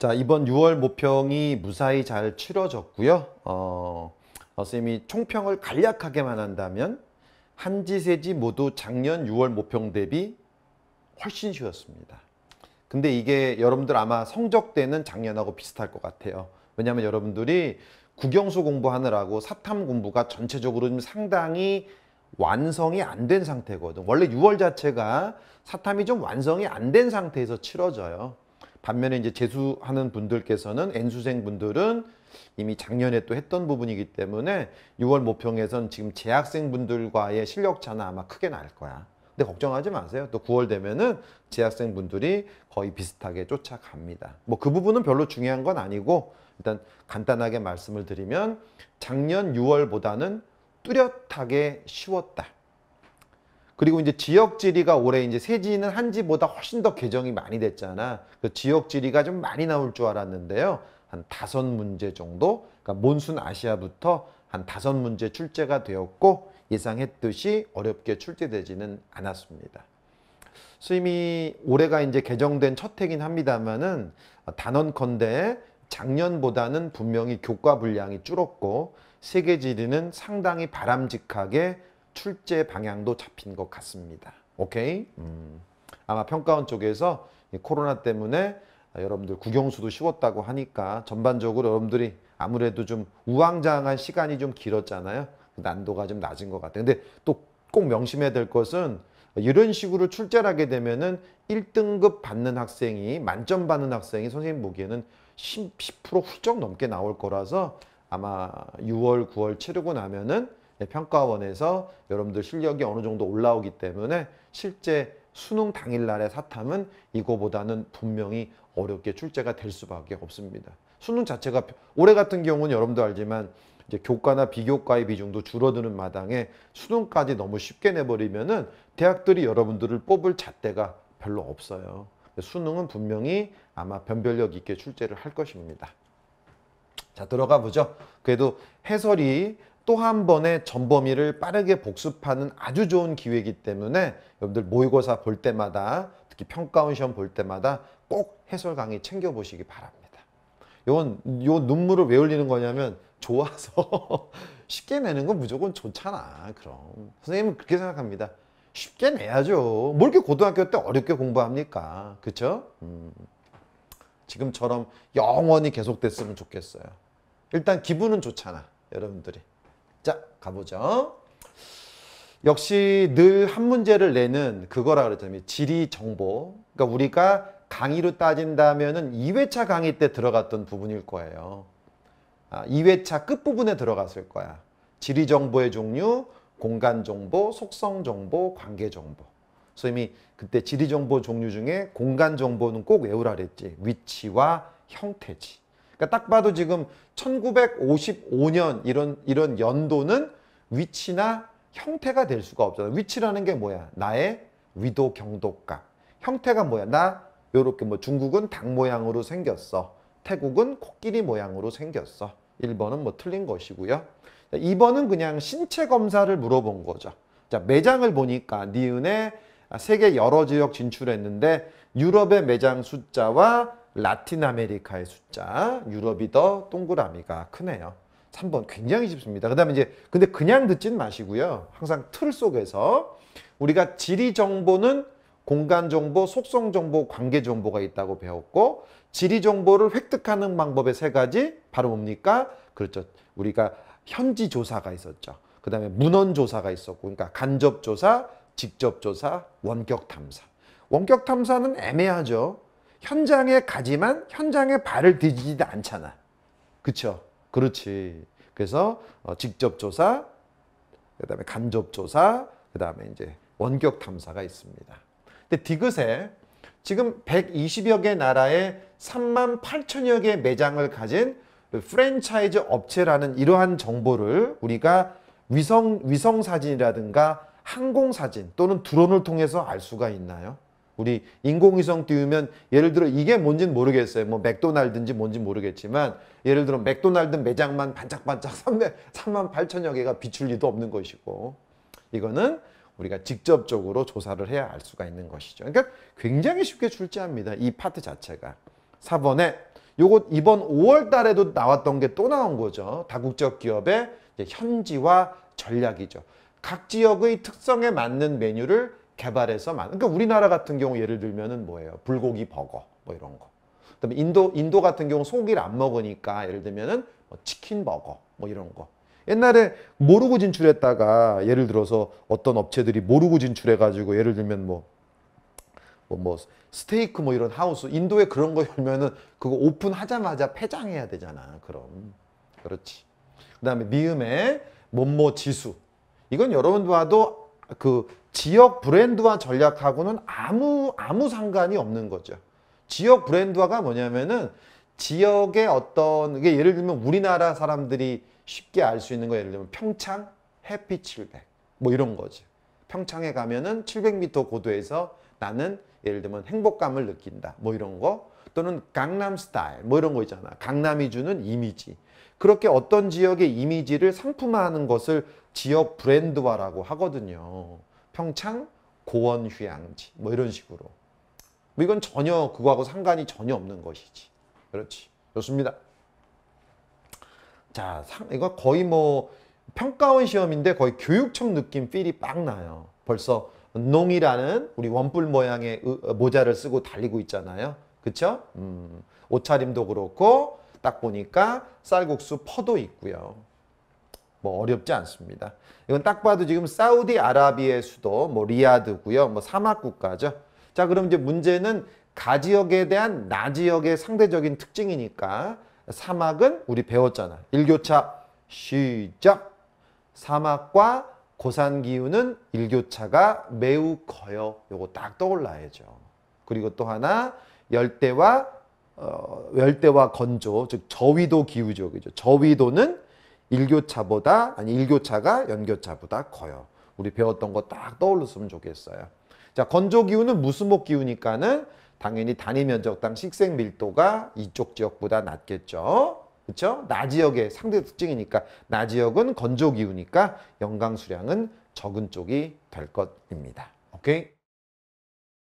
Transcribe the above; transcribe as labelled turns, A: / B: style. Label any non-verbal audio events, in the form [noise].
A: 자 이번 6월 모평이 무사히 잘 치러졌고요. 어, 어, 쌤이 총평을 간략하게만 한다면 한지세지 모두 작년 6월 모평 대비 훨씬 쉬웠습니다. 근데 이게 여러분들 아마 성적대는 작년하고 비슷할 것 같아요. 왜냐하면 여러분들이 국영수 공부하느라고 사탐 공부가 전체적으로 좀 상당히 완성이 안 된 상태거든. 원래 6월 자체가 사탐이 좀 완성이 안 된 상태에서 치러져요. 반면에 이제 재수하는 분들께서는 N수생 분들은 이미 작년에 또 했던 부분이기 때문에 6월 모평에선 지금 재학생 분들과의 실력 차는 아마 크게 날 거야. 근데 걱정하지 마세요. 또 9월 되면은 재학생 분들이 거의 비슷하게 쫓아갑니다. 뭐 그 부분은 별로 중요한 건 아니고 일단 간단하게 말씀을 드리면 작년 6월보다는 뚜렷하게 쉬웠다. 그리고 이제 지역 지리가 올해 이제 세지는 한지보다 훨씬 더 개정이 많이 됐잖아. 그 지역 지리가 좀 많이 나올 줄 알았는데요. 한 다섯 문제 정도, 그러니까 몬순 아시아부터 한 다섯 문제 출제가 되었고 예상했듯이 어렵게 출제되지는 않았습니다. 수임이 올해가 이제 개정된 첫 해긴 합니다만은 단언컨대 작년보다는 분명히 교과 분량이 줄었고 세계 지리는 상당히 바람직하게 출제 방향도 잡힌 것 같습니다. 오케이? 음, 아마 평가원 쪽에서 코로나 때문에 여러분들 국영수도 쉬웠다고 하니까 전반적으로 여러분들이 아무래도 좀 우왕좌왕한 시간이 좀 길었잖아요. 난도가 좀 낮은 것 같아요. 근데 또 꼭 명심해야 될 것은 이런 식으로 출제를 하게 되면은 1등급 받는 학생이 만점 받는 학생이 선생님 보기에는 10% 훌쩍 넘게 나올 거라서 아마 6월, 9월 치르고 나면은 네, 평가원에서 여러분들 실력이 어느 정도 올라오기 때문에 실제 수능 당일날의 사탐은 이거보다는 분명히 어렵게 출제가 될 수밖에 없습니다. 수능 자체가 올해 같은 경우는 여러분도 알지만 이제 교과나 비교과의 비중도 줄어드는 마당에 수능까지 너무 쉽게 내버리면은 대학들이 여러분들을 뽑을 잣대가 별로 없어요. 수능은 분명히 아마 변별력 있게 출제를 할 것입니다. 자 들어가 보죠. 그래도 해설이 또한 번의 전범위를 빠르게 복습하는 아주 좋은 기회이기 때문에 여러분들 모의고사 볼 때마다 특히 평가원 시험 볼 때마다 꼭 해설 강의 챙겨보시기 바랍니다. 이건요 눈물을 왜 흘리는 거냐면 좋아서 [laughs] 쉽게 내는 건 무조건 좋잖아 그럼 선생님은 그렇게 생각합니다 쉽게 내야죠 뭘 이렇게 고등학교 때 어렵게 공부합니까 그쵸 음, 지금처럼 영원히 계속됐으면 좋겠어요 일단 기분은 좋잖아 여러분들이 자, 가보죠. 역시 늘 한 문제를 내는 그거라 그랬더니 지리 정보. 그러니까 우리가 강의로 따진다면은 2회차 강의 때 들어갔던 부분일 거예요. 아, 2회차 끝부분에 들어갔을 거야. 지리 정보의 종류, 공간 정보, 속성 정보, 관계 정보. 선생님이 그때 지리 정보 종류 중에 공간 정보는 꼭 외우라 그랬지. 위치와 형태지. 그러니까 딱 봐도 지금 1955년 이런 이런 연도는 위치나 형태가 될 수가 없잖아. 위치라는 게 뭐야? 나의 위도 경도각. 형태가 뭐야? 나 요렇게 뭐 중국은 닭 모양으로 생겼어. 태국은 코끼리 모양으로 생겼어. 1번은 뭐 틀린 것이고요. 2번은 그냥 신체 검사를 물어본 거죠. 자, 매장을 보니까 니은의 아, 세계 여러 지역 진출했는데 유럽의 매장 숫자와 라틴 아메리카의 숫자, 유럽이 더 동그라미가 크네요. 3번 굉장히 쉽습니다. 그 다음에 이제 근데 그냥 듣진 마시고요. 항상 틀 속에서 우리가 지리 정보는 공간 정보, 속성 정보, 관계 정보가 있다고 배웠고 지리 정보를 획득하는 방법의 세 가지 바로 뭡니까? 그렇죠. 우리가 현지 조사가 있었죠. 그 다음에 문헌 조사가 있었고 그러니까 간접 조사, 직접 조사, 원격 탐사. 원격 탐사는 애매하죠. 현장에 가지만 현장에 발을 디디지도 않잖아. 그쵸? 그렇지. 그래서 어, 직접 조사, 그 다음에 간접 조사, 그 다음에 이제 원격 탐사가 있습니다. 근데 디귿에 지금 120여 개 나라에 3만 8천여 개 매장을 가진 그 프랜차이즈 업체라는 이러한 정보를 우리가 위성, 위성 사진이라든가 항공사진 또는 드론을 통해서 알 수가 있나요? 우리 인공위성 띄우면 예를 들어 이게 뭔진 모르겠어요. 뭐 맥도날드인지 뭔지 모르겠지만 예를 들어 맥도날드 매장만 반짝반짝 3만, 8천여 개가 비출 리도 없는 것이고 이거는 우리가 직접적으로 조사를 해야 알 수가 있는 것이죠. 그러니까 굉장히 쉽게 출제합니다. 이 파트 자체가. 4번에 요것 이번 5월 달에도 나왔던 게 또 나온 거죠. 다국적 기업의 현지화 전략이죠. 각 지역의 특성에 맞는 메뉴를 개발해서 만. 그러니까 우리나라 같은 경우 예를 들면은 뭐예요? 불고기 버거 뭐 이런 거. 그다음에 인도 인도 같은 경우 소고기를 안 먹으니까 예를 들면은 뭐 치킨 버거 뭐 이런 거. 옛날에 모르고 진출했다가 예를 들어서 어떤 업체들이 모르고 진출해가지고 예를 들면 뭐, 뭐, 뭐 스테이크 뭐 이런 하우스 인도에 그런 거 열면은 그거 오픈하자마자 폐장해야 되잖아 그럼 그렇지 그 다음에 미음에 몸모 뭐, 뭐 지수 이건 여러분 봐도 그 지역 브랜드와 전략하고는 아무 아무 상관이 없는 거죠. 지역 브랜드화가 뭐냐면은 지역의 어떤 이게 예를 들면 우리나라 사람들이 쉽게 알 수 있는 거 예를 들면 평창 해피 700 뭐 이런 거지. 평창에 가면은 700m 고도에서 나는 예를 들면 행복감을 느낀다. 뭐 이런 거. 또는 강남 스타일 뭐 이런 거 있잖아. 강남이 주는 이미지. 그렇게 어떤 지역의 이미지를 상품화하는 것을 지역 브랜드화라고 하거든요. 평창, 고원, 휴양지 뭐 이런 식으로. 뭐 이건 전혀 그거하고 상관이 전혀 없는 것이지. 그렇지. 좋습니다. 자, 이거 거의 뭐 평가원 시험인데 거의 교육청 느낌 필이 빡 나요. 벌써 농이라는 우리 원뿔 모양의 모자를 쓰고 달리고 있잖아요. 그쵸? 음, 옷차림도 그렇고 딱 보니까 쌀국수 퍼도 있고요. 뭐 어렵지 않습니다. 이건 딱 봐도 지금 사우디아라비의 수도 뭐 리야드고요. 뭐 사막 국가죠. 자, 그럼 이제 문제는 가지역에 대한 나지역의 상대적인 특징이니까 사막은 우리 배웠잖아. 일교차 시작. 사막과 고산 기후는 일교차가 매우 커요. 요거 딱 떠올라야죠. 그리고 또 하나 열대와 어, 열대와 건조, 즉 저위도 기후 지역이죠. 저위도는 일교차보다 아니 일교차가 연교차보다 커요. 우리 배웠던 거 딱떠올랐으면 좋겠어요. 자, 건조 기후는 무수목 기후니까는 당연히 단위 면적당 식생 밀도가 이쪽 지역보다 낮겠죠. 그렇죠? 나 지역의 상대 특징이니까 나 지역은 건조 기후니까 영강 수량은 적은 쪽이 될 것입니다. 오케이?